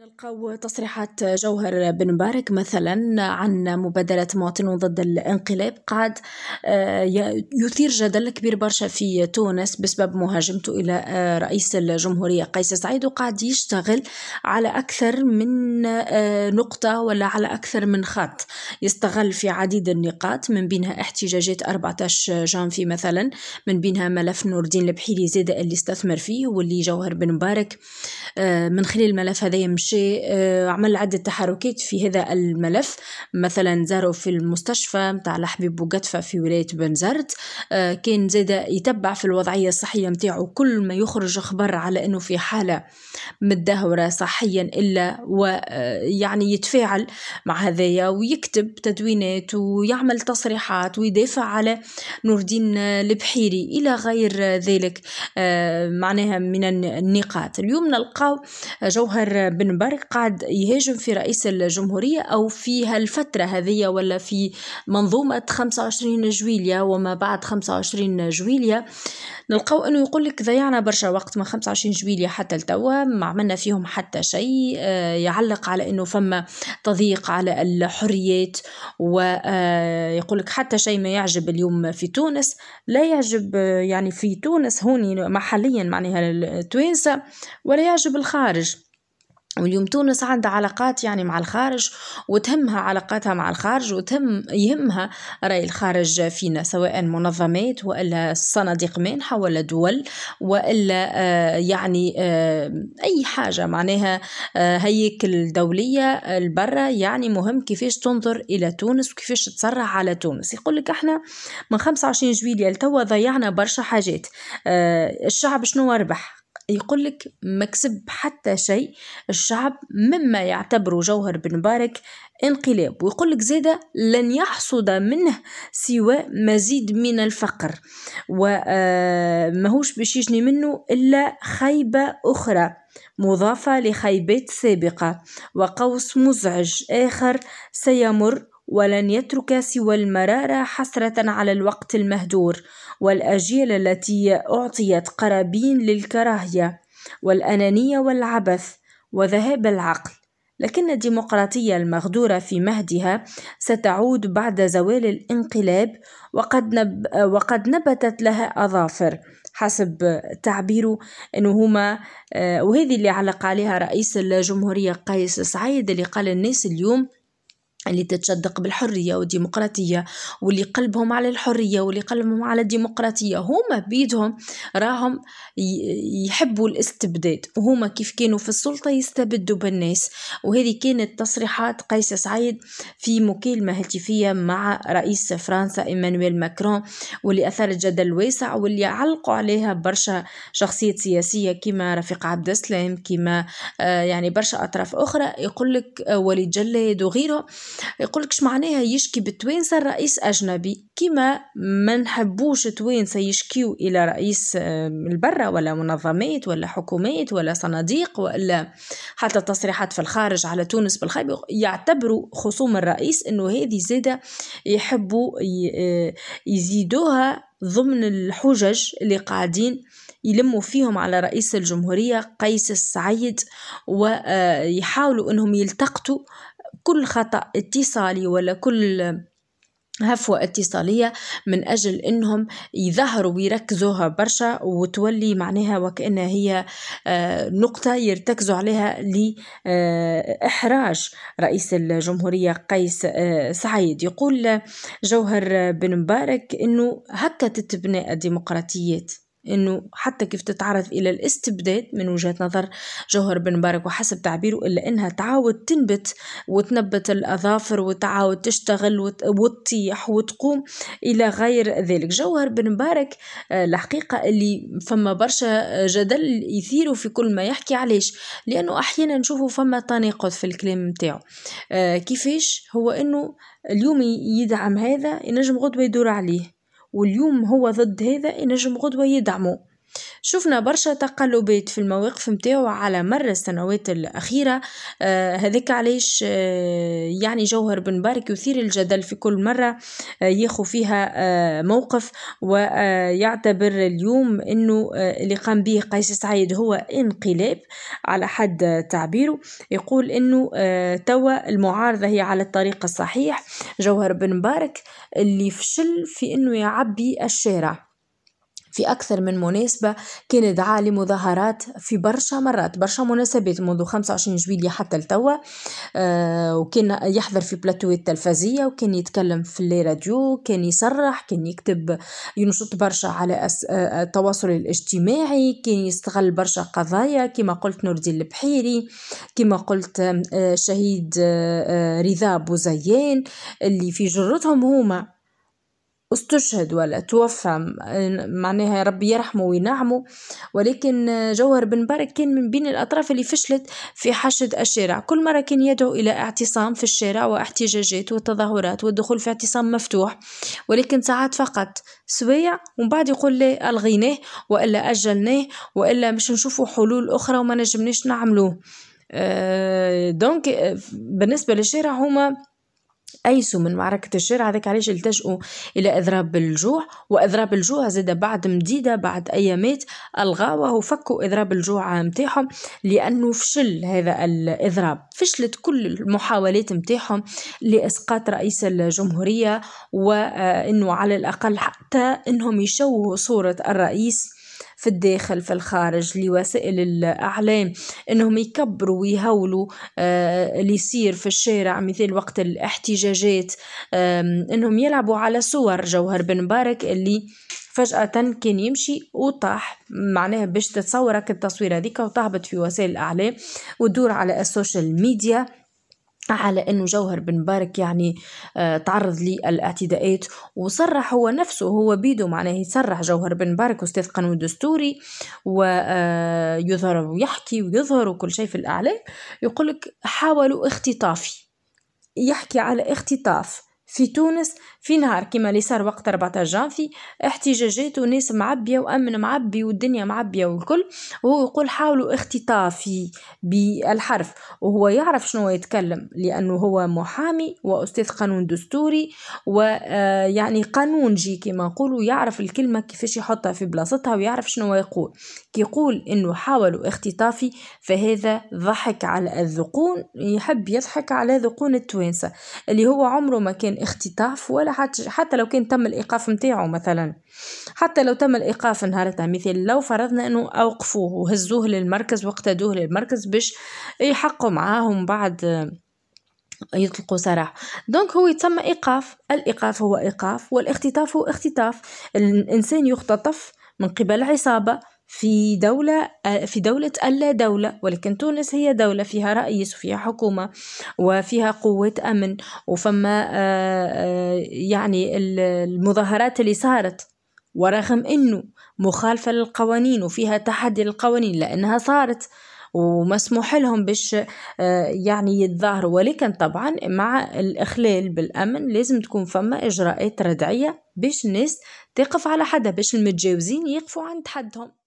نلقاو تصريحات جوهر بن مبارك مثلا عن مبادرة مواطنون ضد الانقلاب قاعد آه، يثير جدل كبير برشا في تونس بسبب مهاجمته إلى آه، رئيس الجمهورية قيس سعيد وقاعد يشتغل على أكثر من آه، نقطة ولا على أكثر من خط يستغل في عديد النقاط من بينها احتجاجات 14 جانفي مثلا من بينها ملف نور الدين البحيري زيد اللي استثمر فيه واللي جوهر بن مبارك من خلال الملف هذا الشيء آه، عمل عدة تحركات في هذا الملف مثلا زاروا في المستشفى متاع الحبيب بوقتفة في ولاية بنزرت آه، كان زاد يتبع في الوضعية الصحية متاعه كل ما يخرج خبر على أنه في حالة متدهورة صحيا إلا ويعني آه، يتفاعل مع هذايا ويكتب تدوينات ويعمل تصريحات ويدافع على نور الدين البحيري إلى غير ذلك معناها من النقاط اليوم نلقاو جوهر بن برغ قاعد يهاجم في رئيس الجمهورية أو في هالفترة هذه ولا في منظومة 25 جويليا وما بعد 25 جويليا نلقاو أنه يقول لك ضيعنا برشا وقت من 25 جويليا حتى لتوا ما عملنا فيهم حتى شيء آه، يعلق على أنه فما تضييق على الحريات ويقول آه، لك حتى شيء ما يعجب اليوم في تونس لا يعجب آه، يعني في تونس هوني محليا معناها التوانسة ولا يعجب الخارج واليوم تونس عندها علاقات يعني مع الخارج وتهمها علاقاتها مع الخارج وتهم يهمها رأي الخارج فينا سواء منظمات ولا صناديق مانحة ولا دول ولا آه، يعني آه، أي حاجة معناها آه، هيك الدولية البرة يعني مهم كيفاش تنظر إلى تونس وكيفاش تتصرح على تونس يقول لك احنا من 25 جويلية لتوا ضيعنا برشا حاجات الشعب شنو ربح يقولك مكسب حتى شيء الشعب مما يعتبر جوهر بن مبارك انقلاب لك زيدا لن يحصد منه سوى مزيد من الفقر وماهوش آه، باش يجني منه إلا خيبة أخرى مضافة لخيبات سابقة وقوس مزعج آخر سيمر ولن يترك سوى المرارة حسرة على الوقت المهدور والأجيال التي أعطيت قرابين للكراهية والأنانية والعبث وذهاب العقل لكن الديمقراطية المغدورة في مهدها ستعود بعد زوال الانقلاب وقد, نب... وقد نبتت لها أظافر حسب تعبيره أنه هما آه، وهذه اللي علق عليها رئيس الجمهورية قيس سعيد اللي قال الناس اليوم اللي تتشدق بالحرية والديمقراطية واللي قلبهم على الحرية واللي قلبهم على الديمقراطية هما بيدهم راهم يحبوا الاستبداد وهما كيف كانوا في السلطة يستبدوا بالناس وهذه كانت تصريحات قيس سعيد في مكالمة هاتفية مع رئيس فرنسا إيمانويل ماكرون واللي أثارت جدل واسع واللي علقوا عليها برشا شخصيات سياسية كما رفيق عبد السلام كما آه، يعني برشا أطراف أخرى يقول لك آه، وليد جلاد وغيره يقولك معناها يشكي بالتوانسة الرئيس أجنبي كما ما نحبوش التوانسة يشكيو إلى رئيس البرة ولا منظمات ولا حكومات ولا صناديق ولا حتى تصريحات في الخارج على تونس بالخيب يعتبروا خصوم الرئيس أنه هذه زادة يحبوا آه، يزيدوها ضمن الحجج اللي قاعدين يلموا فيهم على رئيس الجمهورية قيس السعيد ويحاولوا آه، أنهم يلتقطوا كل خطأ اتصالي ولا كل هفوة اتصالية من أجل إنهم يظهروا ويركزوها برشا وتولي معناها وكأنها هي آه، نقطة يرتكزوا عليها لإحراج رئيس الجمهورية قيس آه، سعيد يقول جوهر بن مبارك إنه هكا تتبنى الديمقراطيات أنه حتى كيف تتعرض إلى الاستبداد من وجهة نظر جوهر بن مبارك وحسب تعبيره إلا أنها تعاود تنبت وتنبت الأظافر وتعاود تشتغل وتطيح وتقوم إلى غير ذلك جوهر بن مبارك آه، الحقيقة اللي فما برشا آه، جدل يثيره في كل ما يحكي علاش لأنه أحيانا نشوفه فما تناقض في الكلام نتاعو آه، كيفاش هو أنه اليوم يدعم هذا ينجم غدوة يدور عليه واليوم هو ضد هذا ينجم غدوة يدعمه شفنا برشا تقلبات في المواقف متاعو على مر السنوات الأخيرة آه، هذاك علاش آه، يعني جوهر بن بارك يثير الجدل في كل مرة آه، ياخو فيها موقف ويعتبر اليوم أنه اللي قام به قيس سعيد هو انقلاب على حد تعبيره يقول أنه توا المعارضة هي على الطريق الصحيح جوهر بن مبارك اللي فشل في أنه يعبي الشارع في أكثر من مناسبة كان دعا لمظاهرات في برشا مرات برشا مناسبات منذ 25 جويلية حتى لتوا آه وكان يحضر في بلاتوات تلفزية وكان يتكلم في الراديو كان يصرح كان يكتب ينشط برشا على أس... آه التواصل الاجتماعي كان يستغل برشا قضايا كما قلت نور الدين البحيري كما قلت آه شهيد آه،, آه رضا بوزيان اللي في جرتهم هما استشهد ولا توفى معناها ربي يرحمه وينعمه ولكن جوهر بن برك كان من بين الأطراف اللي فشلت في حشد الشارع كل مرة كان يدعو إلى اعتصام في الشارع واحتجاجات والتظاهرات والدخول في اعتصام مفتوح ولكن ساعات فقط سويع ومن بعد يقول لي ألغيناه وإلا أجلناه وإلا مش نشوفوا حلول أخرى وما نجمناش نعملوه أه دونك بالنسبة للشارع هما أيسوا من معركة الشارع هذاك علاش التجأوا إلى إضراب الجوع وإضراب الجوع زاد بعد مديدة بعد أيامات ألغاوه وفكوا إضراب الجوع متاعهم لأنه فشل هذا الإضراب فشلت كل المحاولات متاعهم لإسقاط رئيس الجمهورية وأنه على الأقل حتى أنهم يشوهوا صورة الرئيس في الداخل في الخارج لوسائل الأعلام أنهم يكبروا ويهولوا آه، اللي يصير في الشارع مثل وقت الاحتجاجات أنهم يلعبوا على صور جوهر بن مبارك اللي فجأة كان يمشي وطاح معناها باش تتصورك التصوير هذيك وتهبط في وسائل الأعلام وتدور على السوشيال ميديا على أنه جوهر بن مبارك يعني آه، تعرض للاعتداءات وصرح هو نفسه هو بيدو معناه يصرح جوهر بن مبارك أستاذ قانون دستوري ويظهر آه، ويحكي ويظهر وكل شيء في الأعلام يقولك حاولوا اختطافي يحكي على اختطاف في تونس في نهار كيما اللي صار وقت 14 جانفي احتجاجات وناس معبيه وامن معبي والدنيا معبيه والكل وهو يقول حاولوا اختطافي بالحرف وهو يعرف شنو يتكلم لانه هو محامي واستاذ قانون دستوري ويعني آه، قانون جي كيما نقولوا يعرف الكلمه كيفاش يحطها في بلاصتها ويعرف شنو يقول كيقول انه حاولوا اختطافي فهذا ضحك على الذقون يحب يضحك على ذقون التوانسه اللي هو عمره ما كان كان اختطاف ولا حتى لو كان تم الإيقاف نتاعو مثلا حتى لو تم الإيقاف نهارتها مثال لو فرضنا أنه أوقفوه وهزوه للمركز واقتدوه للمركز باش يحقوا معاهم بعد يطلقوا سراح دونك هو يتسمى إيقاف الإيقاف هو إيقاف والاختطاف هو اختطاف الإنسان يختطف من قبل عصابة في دولة في دولة ألا دولة ولكن تونس هي دولة فيها رئيس وفيها حكومة وفيها قوة أمن وفما آه، آه، يعني المظاهرات اللي صارت ورغم أنه مخالفة للقوانين وفيها تحدي للقوانين لأنها صارت ومسموح لهم باش آه، يعني يتظاهروا ولكن طبعا مع الإخلال بالأمن لازم تكون فما إجراءات ردعية باش الناس تقف على حدها باش المتجاوزين يقفوا عند حدهم